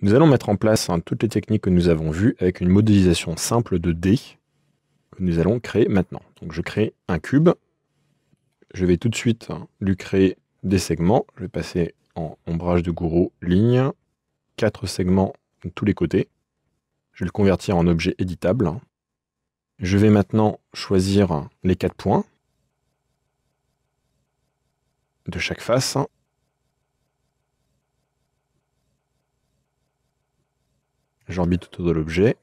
Nous allons mettre en place hein, toutes les techniques que nous avons vues avec une modélisation simple de D que nous allons créer maintenant. Donc je crée un cube. Je vais tout de suite hein, lui créer des segments. Je vais passer en ombrage de gourou, ligne, quatre segments de tous les côtés. Je vais le convertir en objet éditable. Je vais maintenant choisir hein, les quatre points de chaque face j'orbite autour de l'objet.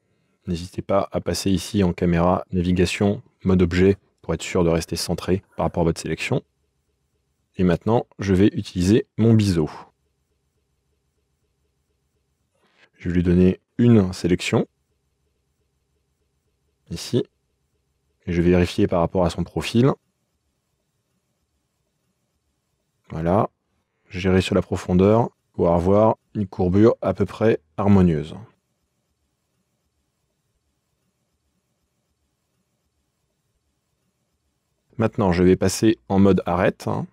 N'hésitez pas à passer ici en caméra navigation mode objet pour être sûr de rester centré par rapport à votre sélection. Et maintenant, je vais utiliser mon biseau. Je vais lui donner une sélection, ici, et je vais vérifier par rapport à son profil. Voilà, gérer sur la profondeur, pour avoir une courbure à peu près harmonieuse. Maintenant, je vais passer en mode arête hein,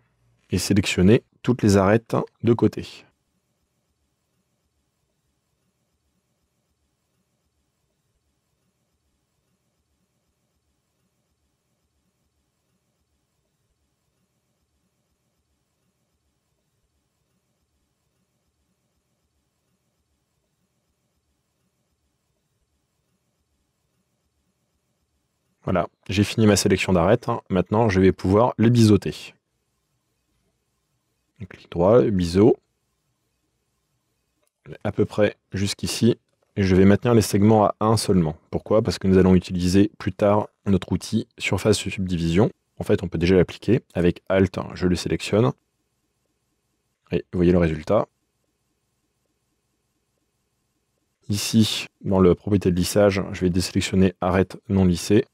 et sélectionner toutes les arêtes de côté. Voilà, j'ai fini ma sélection d'arêtes. Hein. Maintenant, je vais pouvoir les biseauter. Clic droit, biseau. À peu près jusqu'ici. Et je vais maintenir les segments à 1 seulement. Pourquoi Parce que nous allons utiliser plus tard notre outil surface subdivision. En fait, on peut déjà l'appliquer. Avec Alt, hein, je le sélectionne. Et vous voyez le résultat. Ici, dans le propriété de lissage, je vais désélectionner Arêtes non lissées,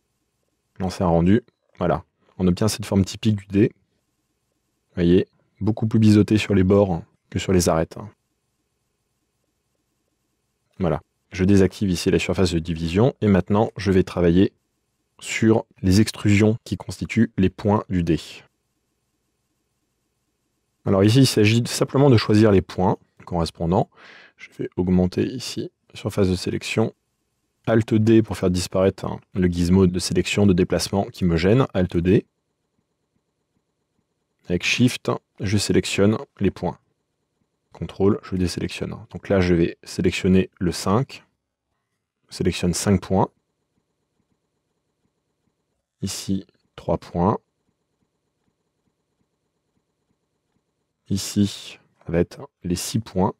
lancer un rendu. Voilà. On obtient cette forme typique du dé. Vous voyez, beaucoup plus biseauté sur les bords que sur les arêtes. Voilà. Je désactive ici la surface de division et maintenant je vais travailler sur les extrusions qui constituent les points du dé. Alors ici, il s'agit simplement de choisir les points correspondants. Je vais augmenter ici la surface de sélection Alt D pour faire disparaître hein, le gizmo de sélection, de déplacement qui me gêne. Alt D. Avec Shift, je sélectionne les points. Contrôle, je désélectionne. Donc là, je vais sélectionner le 5. Je sélectionne 5 points. Ici, 3 points. Ici, ça va être les 6 points.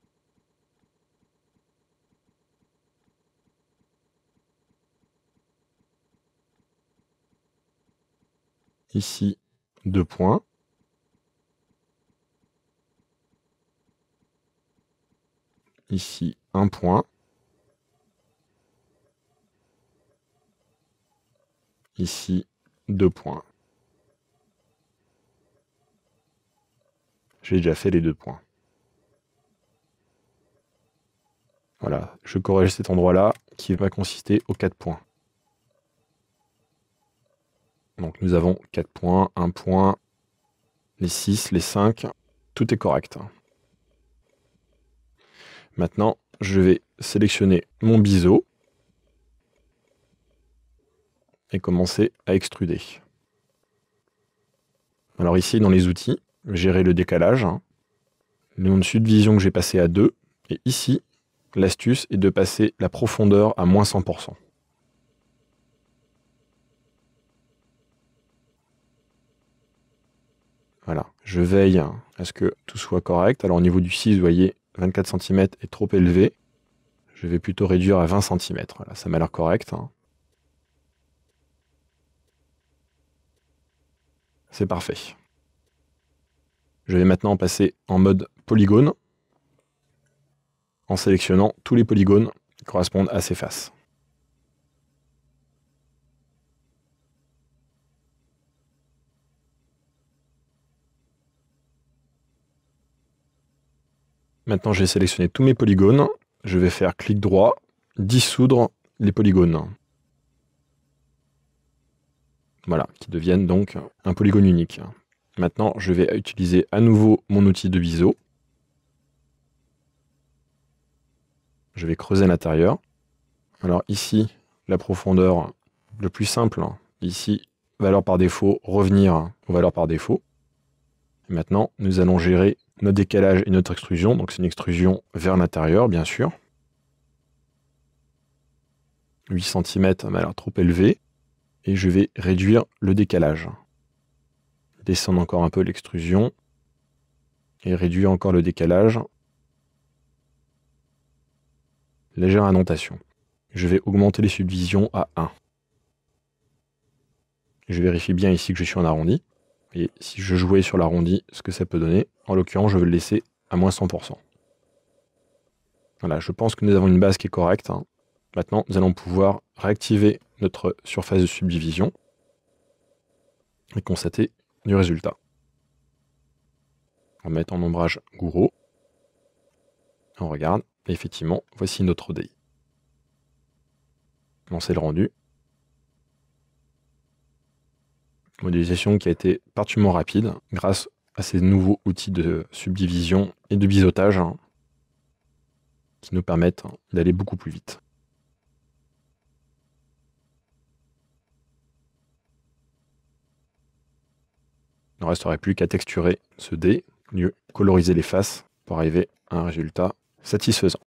Ici, deux points. Ici, un point. Ici, deux points. J'ai déjà fait les deux points. Voilà, je corrige cet endroit-là qui va consister aux quatre points. Donc nous avons 4 points, 1 point, les 6, les 5, tout est correct. Maintenant, je vais sélectionner mon biseau et commencer à extruder. Alors ici, dans les outils, gérer le décalage, le hein. non-dessus de vision que j'ai passé à 2, et ici, l'astuce est de passer la profondeur à moins 100%. Voilà, je veille à ce que tout soit correct. Alors au niveau du 6, vous voyez, 24 cm est trop élevé. Je vais plutôt réduire à 20 cm. ça m'a l'air correct. Hein. C'est parfait. Je vais maintenant passer en mode polygone en sélectionnant tous les polygones qui correspondent à ces faces. Maintenant, j'ai sélectionné tous mes polygones. Je vais faire clic droit, dissoudre les polygones. Voilà, qui deviennent donc un polygone unique. Maintenant, je vais utiliser à nouveau mon outil de biseau. Je vais creuser l'intérieur. Alors ici, la profondeur, le plus simple, ici, valeur par défaut, revenir aux valeurs par défaut. maintenant, nous allons gérer notre décalage et notre extrusion. Donc c'est une extrusion vers l'intérieur, bien sûr. 8 cm mais alors trop élevé. Et je vais réduire le décalage. Descendre encore un peu l'extrusion. Et réduire encore le décalage. Légère annotation. Je vais augmenter les subdivisions à 1. Je vérifie bien ici que je suis en arrondi. Et si je jouais sur l'arrondi, ce que ça peut donner. En l'occurrence, je vais le laisser à moins 100%. Voilà, je pense que nous avons une base qui est correcte. Hein. Maintenant, nous allons pouvoir réactiver notre surface de subdivision et constater du résultat. On va mettre en ombrage Gouraud. On regarde, et effectivement, voici notre ODI. On le rendu, Modélisation qui a été particulièrement rapide grâce à ces nouveaux outils de subdivision et de biseautage hein, qui nous permettent d'aller beaucoup plus vite. Il ne resterait plus qu'à texturer ce dé, mieux coloriser les faces pour arriver à un résultat satisfaisant.